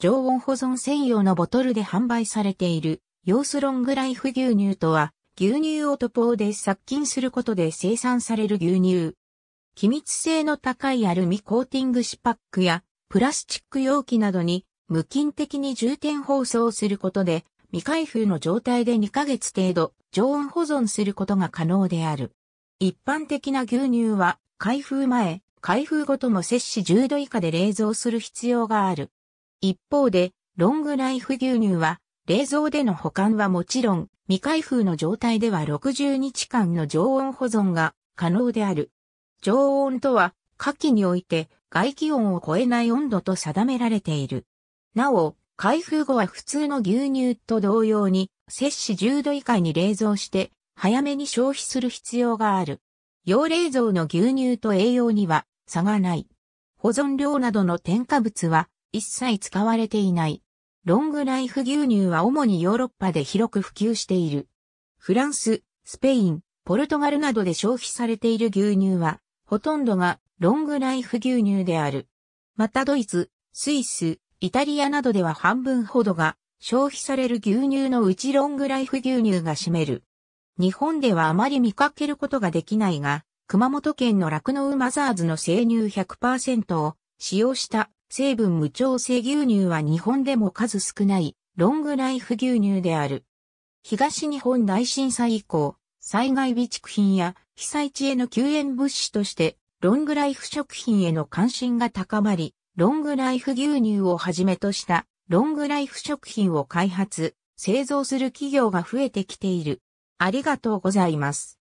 常温保存専用のボトルで販売されている、ヨースロングライフ牛乳とは、牛乳をトポで殺菌することで生産される牛乳。気密性の高いアルミコーティングシパックやプラスチック容器などに無菌的に重点包装することで未開封の状態で2ヶ月程度常温保存することが可能である。一般的な牛乳は開封前、開封後とも摂氏10度以下で冷蔵する必要がある。一方で、ロングライフ牛乳は、冷蔵での保管はもちろん、未開封の状態では60日間の常温保存が可能である。常温とは、夏季において外気温を超えない温度と定められている。なお、開封後は普通の牛乳と同様に、摂氏10度以下に冷蔵して、早めに消費する必要がある。用冷蔵の牛乳と栄養には差がない。保存量などの添加物は一切使われていない。ロングライフ牛乳は主にヨーロッパで広く普及している。フランス、スペイン、ポルトガルなどで消費されている牛乳は、ほとんどがロングライフ牛乳である。またドイツ、スイス、イタリアなどでは半分ほどが消費される牛乳のうちロングライフ牛乳が占める。日本ではあまり見かけることができないが、熊本県の酪農マザーズの生乳100%を使用した成分無調整牛乳は日本でも数少ないロングライフ牛乳である。東日本大震災以降、災害備蓄品や被災地への救援物資としてロングライフ食品への関心が高まり、ロングライフ牛乳をはじめとしたロングライフ食品を開発、製造する企業が増えてきている。ありがとうございます。